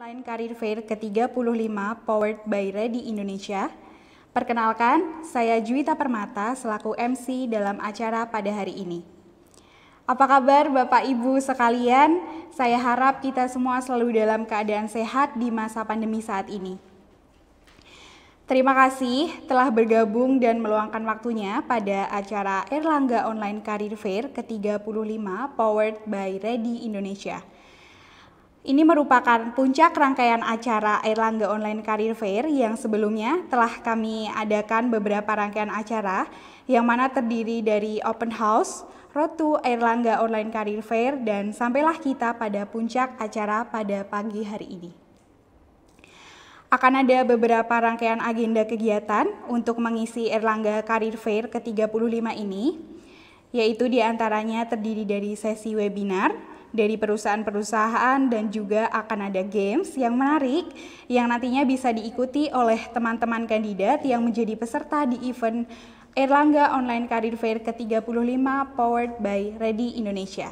Online Career Fair ke-35 powered by Ready Indonesia. Perkenalkan, saya Juwita Permata selaku MC dalam acara pada hari ini. Apa kabar Bapak Ibu sekalian? Saya harap kita semua selalu dalam keadaan sehat di masa pandemi saat ini. Terima kasih telah bergabung dan meluangkan waktunya pada acara Erlangga Online Career Fair ke-35 powered by Ready Indonesia. Ini merupakan puncak rangkaian acara Erlangga Online Career Fair yang sebelumnya telah kami adakan beberapa rangkaian acara yang mana terdiri dari open house, road to Erlangga Online Career Fair dan sampailah kita pada puncak acara pada pagi hari ini. Akan ada beberapa rangkaian agenda kegiatan untuk mengisi Erlangga Career Fair ke-35 ini, yaitu diantaranya terdiri dari sesi webinar, dari perusahaan-perusahaan dan juga akan ada games yang menarik yang nantinya bisa diikuti oleh teman-teman kandidat yang menjadi peserta di event Erlangga Online Career Fair ke-35 powered by Ready Indonesia.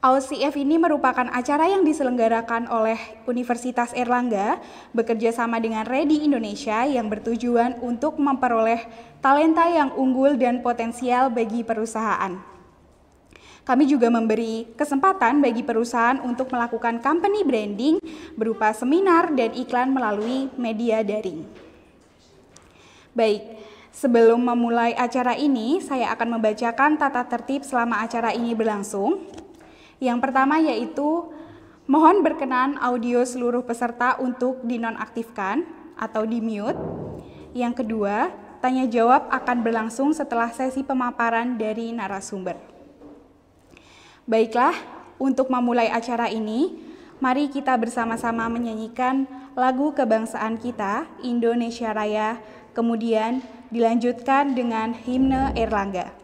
AOCF ini merupakan acara yang diselenggarakan oleh Universitas Erlangga bekerja sama dengan Ready Indonesia yang bertujuan untuk memperoleh talenta yang unggul dan potensial bagi perusahaan. Kami juga memberi kesempatan bagi perusahaan untuk melakukan company branding berupa seminar dan iklan melalui media daring. Baik, Sebelum memulai acara ini, saya akan membacakan tata tertib selama acara ini berlangsung. Yang pertama yaitu mohon berkenan audio seluruh peserta untuk dinonaktifkan atau di-mute. Yang kedua, tanya jawab akan berlangsung setelah sesi pemaparan dari narasumber. Baiklah, untuk memulai acara ini, mari kita bersama-sama menyanyikan lagu kebangsaan kita, Indonesia Raya, kemudian dilanjutkan dengan himne Erlangga.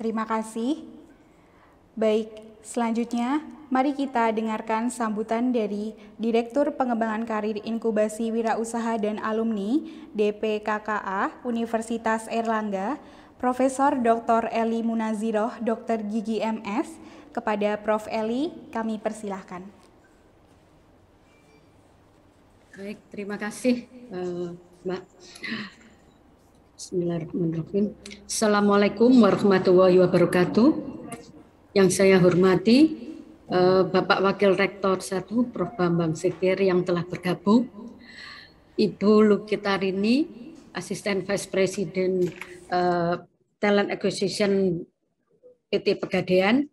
Terima kasih. Baik, selanjutnya mari kita dengarkan sambutan dari Direktur Pengembangan Karir Inkubasi Wirausaha dan Alumni DPKKA Universitas Erlangga, Profesor Dr. Eli Munaziroh, Dr. Gigi MS. Kepada Prof. Eli, kami persilahkan. Baik, terima kasih, uh, Mbak. Bismillahirrahmanirrahim. Assalamualaikum warahmatullahi wabarakatuh. Yang saya hormati eh, Bapak Wakil Rektor 1 Prof. Bambang Sekir yang telah bergabung, Ibu Lukita Rini Asisten Vice President eh, Talent Acquisition PT Pegadaian,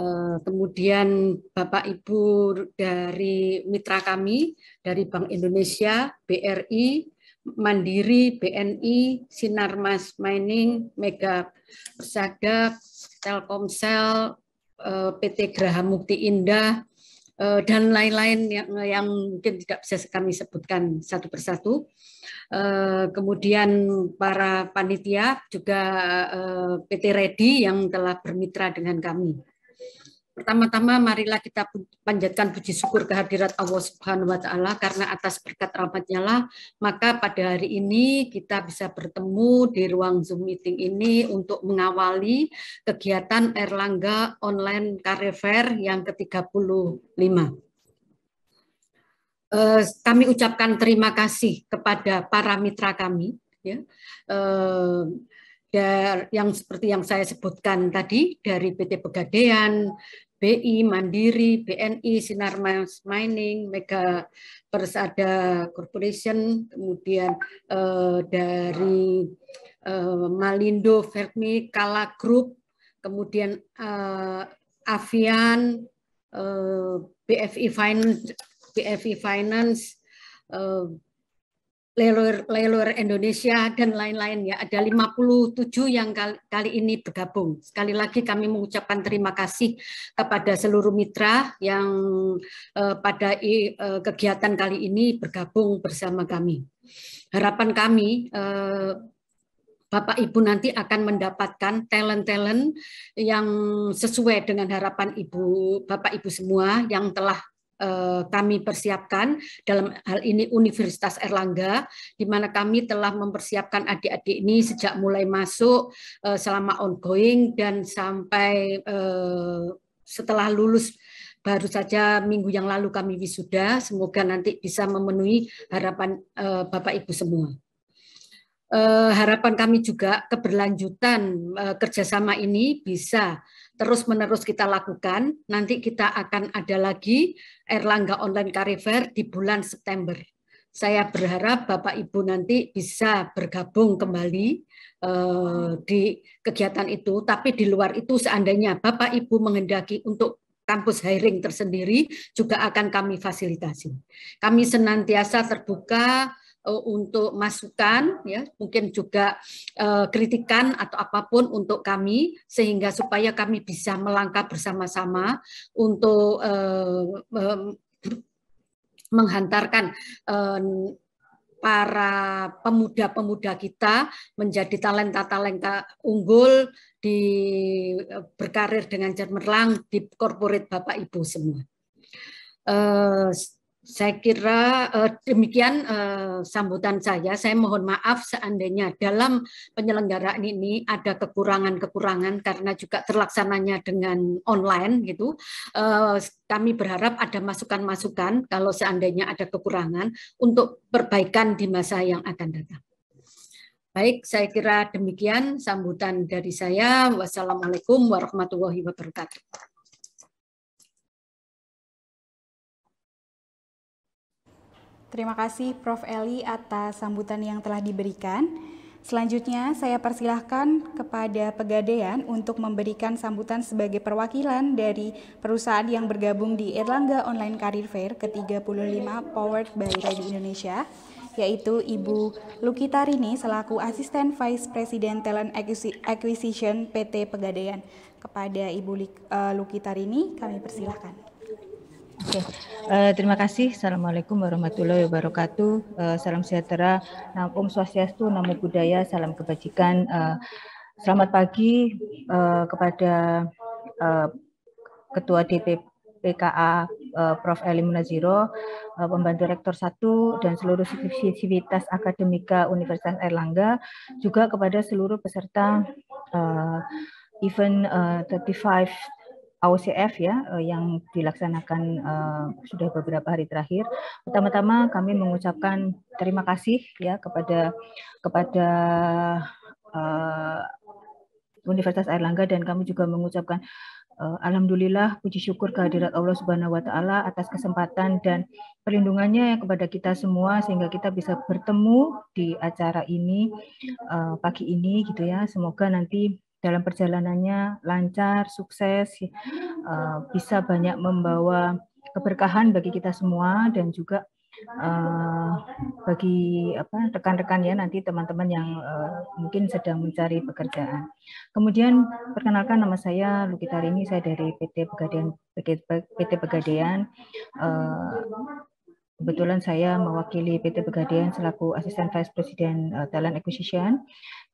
eh, kemudian Bapak Ibu dari mitra kami dari Bank Indonesia, BRI, Mandiri, BNI, Sinarmas Mining, Mega Persada, Telkomsel, eh, PT Graha Mukti Indah, eh, dan lain-lain yang, yang mungkin tidak bisa kami sebutkan satu persatu. Eh, kemudian para panitia juga PT Redi yang telah bermitra dengan kami. Pertama-tama marilah kita panjatkan puji syukur kehadirat Allah Subhanahu wa taala karena atas berkat rahmatnya lah maka pada hari ini kita bisa bertemu di ruang Zoom meeting ini untuk mengawali kegiatan Erlangga Online Career Fair yang ke-35 eh, kami ucapkan terima kasih kepada para mitra kami ya, eh, yang seperti yang saya sebutkan tadi dari PT Pegadaian, BI, Mandiri, BNI, Sinar Mining, Mega Persada Corporation, kemudian eh, dari eh, Malindo, Fermi, Kala Group, kemudian eh, Avian, eh, BFI Finance, BFI Finance, eh, leluhur, leluhur Indonesia dan lain-lain ya. Ada 57 yang kali, kali ini bergabung. Sekali lagi kami mengucapkan terima kasih kepada seluruh mitra yang eh, pada eh, kegiatan kali ini bergabung bersama kami. Harapan kami eh, Bapak Ibu nanti akan mendapatkan talent-talent yang sesuai dengan harapan Ibu Bapak Ibu semua yang telah Eh, kami persiapkan dalam hal ini Universitas Erlangga di mana kami telah mempersiapkan adik-adik ini sejak mulai masuk eh, selama ongoing dan sampai eh, setelah lulus baru saja minggu yang lalu kami wisuda semoga nanti bisa memenuhi harapan Bapak Ibu semua harapan kami juga keberlanjutan kerjasama ini bisa terus-menerus kita lakukan. Nanti kita akan ada lagi Erlangga Online Career di bulan September. Saya berharap Bapak Ibu nanti bisa bergabung kembali eh, di kegiatan itu. Tapi di luar itu seandainya Bapak Ibu menghendaki untuk kampus hiring tersendiri juga akan kami fasilitasi. Kami senantiasa terbuka Eh, untuk masukan ya mungkin juga uh, kritikan atau apapun untuk kami sehingga supaya kami bisa melangkah bersama-sama untuk uh, menghantarkan para pemuda-pemuda kita menjadi talenta-talenta unggul di berkarir dengan cemerlang di korporat Bapak Ibu semua. Saya kira eh, demikian eh, sambutan saya. Saya mohon maaf seandainya dalam penyelenggaraan ini ada kekurangan-kekurangan karena juga terlaksananya dengan online gitu. Eh, kami berharap ada masukan-masukan kalau seandainya ada kekurangan untuk perbaikan di masa yang akan datang. Baik, saya kira demikian sambutan dari saya. Wassalamualaikum warahmatullahi wabarakatuh. Terima kasih Prof. Eli atas sambutan yang telah diberikan. Selanjutnya, saya persilahkan kepada Pegadaian untuk memberikan sambutan sebagai perwakilan dari perusahaan yang bergabung di Erlangga Online Career Fair ke-35 powered by Ready Indonesia, yaitu Ibu Lukita Rini selaku Asisten Vice President Talent Acquisition PT Pegadaian. Kepada Ibu eh, Lukita Rini kami persilahkan. Oke, okay. uh, eh, terima kasih. Assalamualaikum warahmatullahi wabarakatuh. Uh, salam sejahtera, nam Om Swastiastu, Namo Buddhaya, salam kebajikan. Uh, selamat pagi uh, kepada uh, Ketua DPP PKA uh, Prof. Eli Munaziro, uh, pembantu Rektor 1 dan seluruh sivitas akademika Universitas Erlangga, juga kepada seluruh peserta uh, event uh, 35 AOCF ya eh, yang dilaksanakan uh, sudah beberapa hari terakhir. Pertama-tama kami mengucapkan terima kasih ya kepada kepada uh, Universitas Airlangga dan kami juga mengucapkan uh, alhamdulillah puji syukur kehadirat Allah Subhanahu wa taala atas kesempatan dan perlindungannya kepada kita semua sehingga kita bisa bertemu di acara ini uh, pagi ini gitu ya. Semoga nanti dalam perjalanannya lancar, sukses, ya, eh, bisa banyak membawa keberkahan bagi kita semua dan juga eh, bagi apa rekan-rekan ya nanti teman-teman yang eh, mungkin sedang mencari pekerjaan. Kemudian perkenalkan nama saya Lukita Rini, saya dari PT Pegadaian PT Pegadaian Kebetulan saya mewakili PT Pegadaian selaku Asisten Vice President Talent Acquisition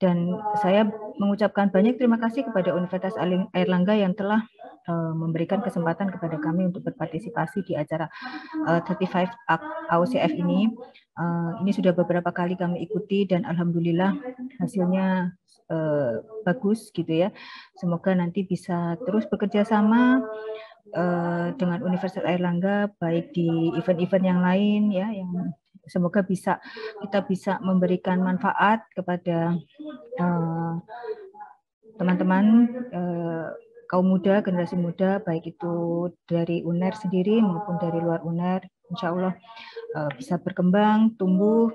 dan saya mengucapkan banyak terima kasih kepada Universitas Airlangga yang telah eh, memberikan kesempatan kepada kami untuk berpartisipasi di acara uh, 35 AOCF ini. Eh, ini sudah beberapa kali kami ikuti dan alhamdulillah hasilnya eh, bagus gitu ya. Semoga nanti bisa terus bekerja sama dengan Universitas Airlangga baik di event-event yang lain ya yang semoga bisa kita bisa memberikan manfaat kepada eh, teman-teman uh, uh, kaum muda, generasi muda, baik itu dari UNER sendiri maupun dari luar UNER, insya Allah uh, bisa berkembang, tumbuh,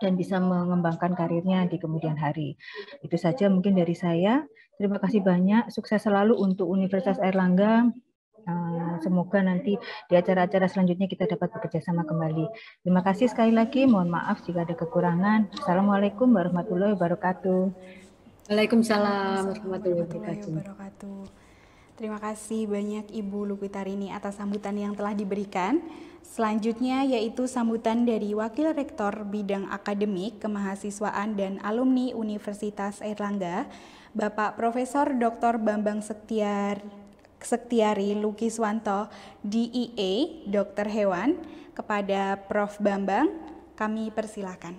dan bisa mengembangkan karirnya di kemudian hari. Itu saja mungkin dari saya. Terima kasih banyak. Sukses selalu untuk Universitas Erlangga semoga nanti di acara-acara selanjutnya kita dapat bekerja sama kembali. Terima kasih sekali lagi. Mohon maaf jika ada kekurangan. Assalamualaikum warahmatullahi wabarakatuh. Waalaikumsalam warahmatullahi wabarakatuh. Terima kasih banyak Ibu Lukitarini atas sambutan yang telah diberikan. Selanjutnya yaitu sambutan dari Wakil Rektor Bidang Akademik Kemahasiswaan dan Alumni Universitas Erlangga, Bapak Profesor Dr. Bambang Setiar Sektiari Lukiswanto, DEA, dokter hewan, kepada Prof. Bambang, kami persilahkan.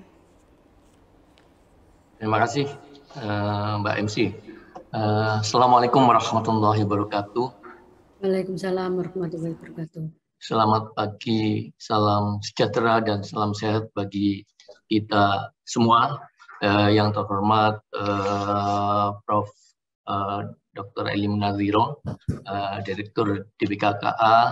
Terima kasih eh, Mbak MC. Eh, Assalamualaikum warahmatullahi wabarakatuh. Waalaikumsalam warahmatullahi wabarakatuh. Selamat pagi, salam sejahtera dan salam sehat bagi kita semua eh, yang terhormat Prof. Dr. Elim Naziro, uh, eh, Direktur DBKKA, uh,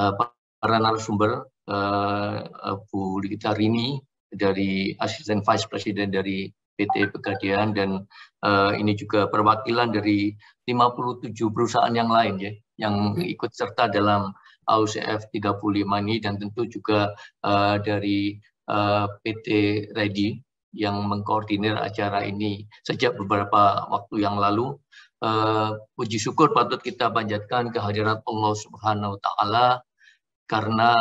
eh, para narasumber, uh, Bu Nikita Rini dari Asisten Vice President dari PT Pegadaian dan uh, ini juga perwakilan dari 57 perusahaan yang lain ya yang ikut serta dalam AUCF 35 ini dan tentu juga uh, dari uh, PT Ready yang mengkoordinir acara ini sejak beberapa waktu yang lalu uh, puji syukur patut kita panjatkan kehadirat Allah Subhanahu wa taala karena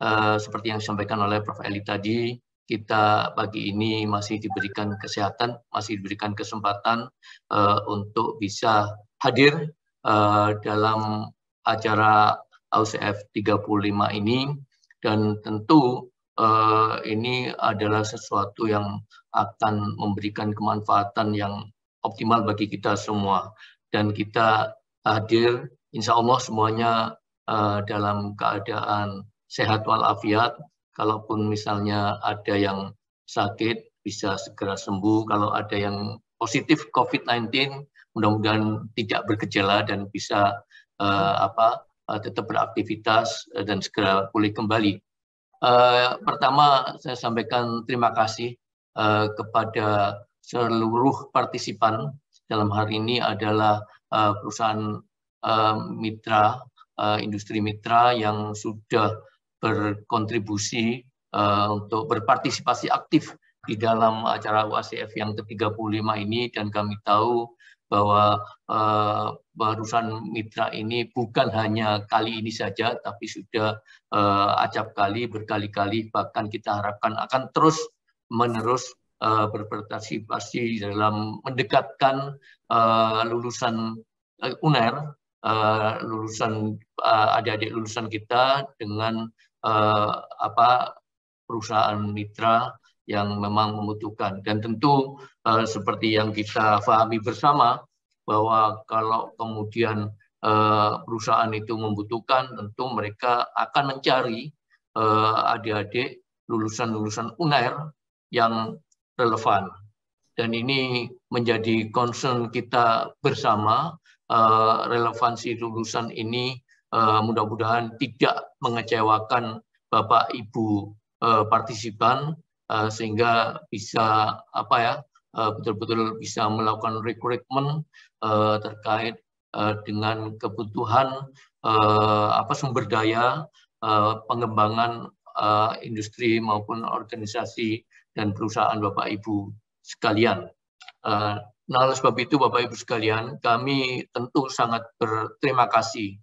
uh, seperti yang disampaikan oleh Prof Eli tadi kita pagi ini masih diberikan kesehatan, masih diberikan kesempatan uh, untuk bisa hadir uh, dalam acara AUCF 35 ini dan tentu uh, ini adalah sesuatu yang akan memberikan kemanfaatan yang optimal bagi kita semua. Dan kita hadir, insya Allah semuanya uh, dalam keadaan sehat walafiat. Kalaupun misalnya ada yang sakit, bisa segera sembuh. Kalau ada yang positif COVID-19, mudah-mudahan tidak bergejala dan bisa uh, apa uh, tetap beraktivitas dan segera pulih kembali. Uh, pertama saya sampaikan terima kasih uh, kepada seluruh partisipan dalam hari ini adalah uh, perusahaan uh, mitra, uh, industri mitra yang sudah berkontribusi uh, untuk berpartisipasi aktif di dalam acara UACF yang ke-35 ini dan kami tahu bahwa uh, perusahaan mitra ini bukan hanya kali ini saja tapi sudah uh, acap kali berkali-kali bahkan kita harapkan akan terus menerus uh, eh, berpartisipasi dalam mendekatkan uh, lulusan uh, UNER, uh, lulusan adik adik-adik lulusan kita dengan uh, apa perusahaan mitra yang memang membutuhkan. Dan tentu uh, seperti yang kita pahami bersama bahwa kalau kemudian uh, perusahaan itu membutuhkan, tentu mereka akan mencari adik-adik uh, lulusan-lulusan UNER yang relevan. Dan ini menjadi concern kita bersama, eh, relevansi lulusan ini eh, mudah-mudahan tidak mengecewakan Bapak Ibu eh, partisipan sehingga bisa apa ya betul-betul bisa melakukan rekrutmen terkait dengan kebutuhan apa sumber daya pengembangan industri maupun organisasi dan perusahaan Bapak Ibu sekalian. Eh, nah, oleh sebab itu Bapak Ibu sekalian, kami tentu sangat berterima kasih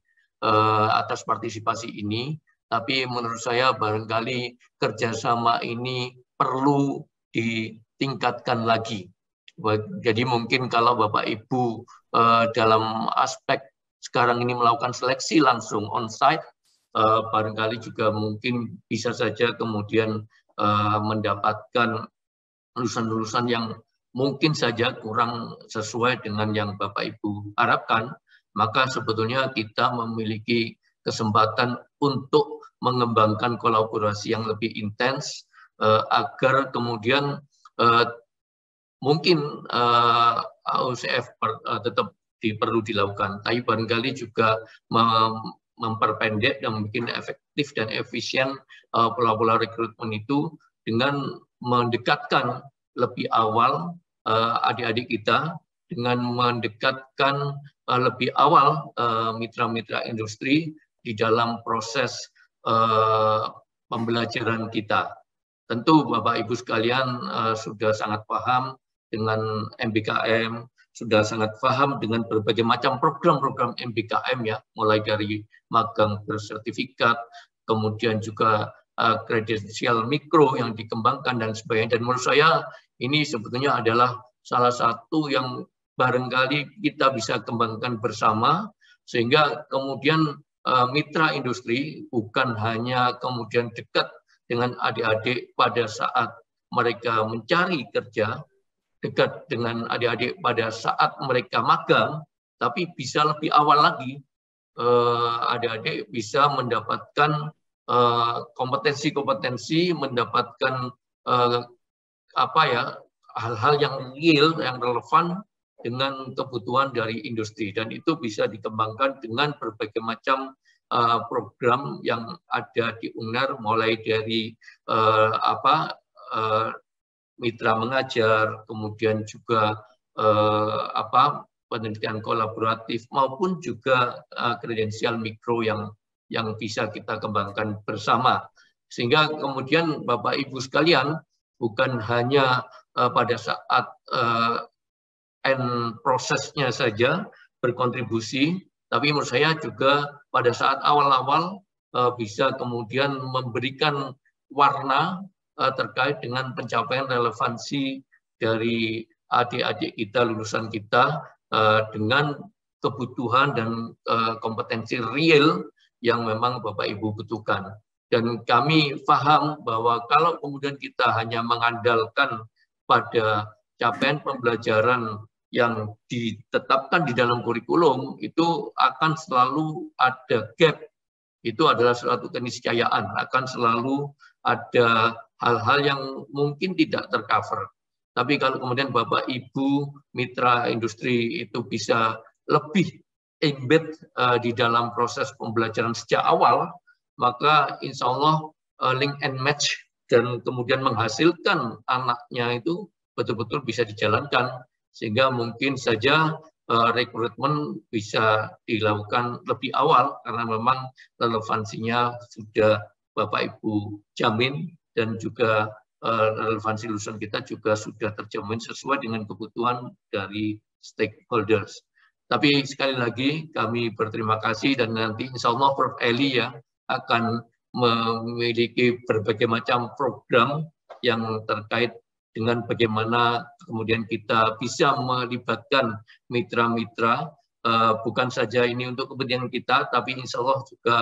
eh, atas partisipasi ini, tapi menurut saya barangkali kerjasama ini perlu ditingkatkan lagi. Jadi mungkin kalau Bapak Ibu eh, dalam aspek sekarang ini melakukan seleksi langsung on-site, barangkali juga mungkin bisa saja kemudian uh, mendapatkan lulusan-lulusan yang mungkin saja kurang sesuai dengan yang Bapak Ibu harapkan, maka sebetulnya kita memiliki kesempatan untuk mengembangkan kolaborasi yang lebih intens uh, agar kemudian uh, mungkin uh, AUCF per, uh, tetap diperlu dilakukan, tapi barangkali juga memperpendek dan membuat efektif dan efisien uh, pola-pola rekrutmen itu dengan mendekatkan lebih awal uh, adik-adik kita dengan mendekatkan uh, lebih awal mitra-mitra industri di dalam proses pembelajaran kita. Tentu Bapak Ibu sekalian sudah sangat paham dengan MBKM, sudah sangat paham dengan berbagai macam program-program MBKM ya, mulai dari magang bersertifikat, kemudian juga eh, kredensial uh, mikro yang dikembangkan dan sebagainya. Dan menurut saya ini sebetulnya adalah salah satu yang barangkali kita bisa kembangkan bersama sehingga kemudian uh, mitra industri bukan hanya kemudian dekat dengan adik-adik pada saat mereka mencari kerja, dekat dengan adik-adik pada saat mereka magang, tapi bisa lebih awal lagi eh, adik-adik bisa mendapatkan eh, kompetensi-kompetensi, mendapatkan eh, apa ya hal-hal yang real, yang relevan dengan kebutuhan dari industri dan itu bisa dikembangkan dengan berbagai macam uh, program yang ada di UNER mulai dari uh, apa uh, mitra mengajar, kemudian juga eh, apa penelitian kolaboratif maupun juga eh, kredensial mikro yang yang bisa kita kembangkan bersama. Sehingga kemudian Bapak Ibu sekalian bukan hanya eh, pada saat eh, end prosesnya saja berkontribusi, tapi menurut saya juga pada saat awal-awal eh, bisa kemudian memberikan warna uh, terkait dengan pencapaian relevansi dari adik-adik kita, lulusan kita uh, dengan kebutuhan dan uh, kompetensi real yang memang Bapak Ibu butuhkan. Dan kami paham bahwa kalau kemudian kita hanya mengandalkan pada capaian pembelajaran yang ditetapkan di dalam kurikulum itu akan selalu ada gap. Itu adalah suatu keniscayaan, akan selalu ada hal-hal yang mungkin tidak tercover. Tapi kalau kemudian Bapak Ibu mitra industri itu bisa lebih embed uh, di dalam proses pembelajaran sejak awal, maka insya Allah uh, link and match dan kemudian menghasilkan anaknya itu betul-betul bisa dijalankan sehingga mungkin saja uh, rekrutmen bisa dilakukan lebih awal karena memang relevansinya sudah Bapak Ibu jamin dan juga eh, relevansi lulusan kita juga sudah terjamin sesuai dengan kebutuhan dari stakeholders. Tapi sekali lagi kami berterima kasih dan nanti insya Allah Prof. Eli ya akan memiliki berbagai macam program yang terkait dengan bagaimana kemudian kita bisa melibatkan mitra-mitra eh, bukan saja ini untuk kepentingan kita tapi insya Allah juga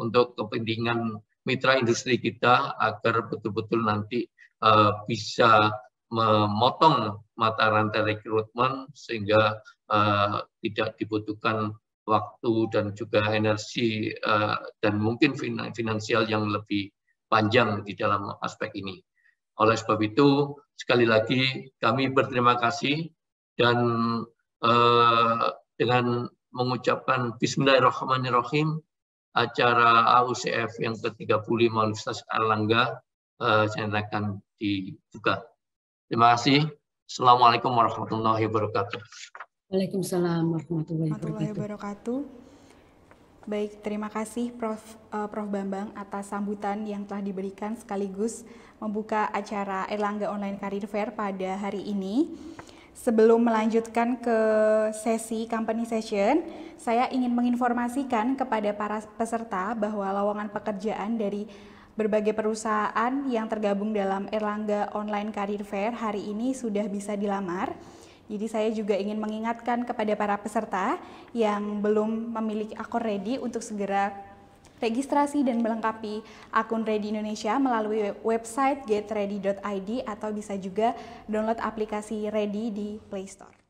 untuk kepentingan mitra industri kita agar betul-betul nanti uh, bisa memotong mata rantai rekrutmen sehingga uh, tidak dibutuhkan waktu dan juga energi uh, dan mungkin finansial yang lebih panjang di dalam aspek ini. Oleh sebab itu, sekali lagi kami berterima kasih dan uh, dengan mengucapkan Bismillahirrahmanirrahim, acara AUCF yang ke-35 Universitas Erlangga eh, saya akan dibuka. Terima kasih. Assalamualaikum warahmatullahi wabarakatuh. Waalaikumsalam warahmatullahi wabarakatuh. Baik, terima kasih Prof. Uh, Prof. Bambang atas sambutan yang telah diberikan sekaligus membuka acara Erlangga Online Career Fair pada hari ini. Sebelum melanjutkan ke sesi company session, saya ingin menginformasikan kepada para peserta bahwa lowongan pekerjaan dari berbagai perusahaan yang tergabung dalam Erlangga Online Career Fair hari ini sudah bisa dilamar. Jadi saya juga ingin mengingatkan kepada para peserta yang belum memiliki akun ready untuk segera registrasi dan melengkapi akun Ready Indonesia melalui website getready.id atau bisa juga download aplikasi Ready di Play Store.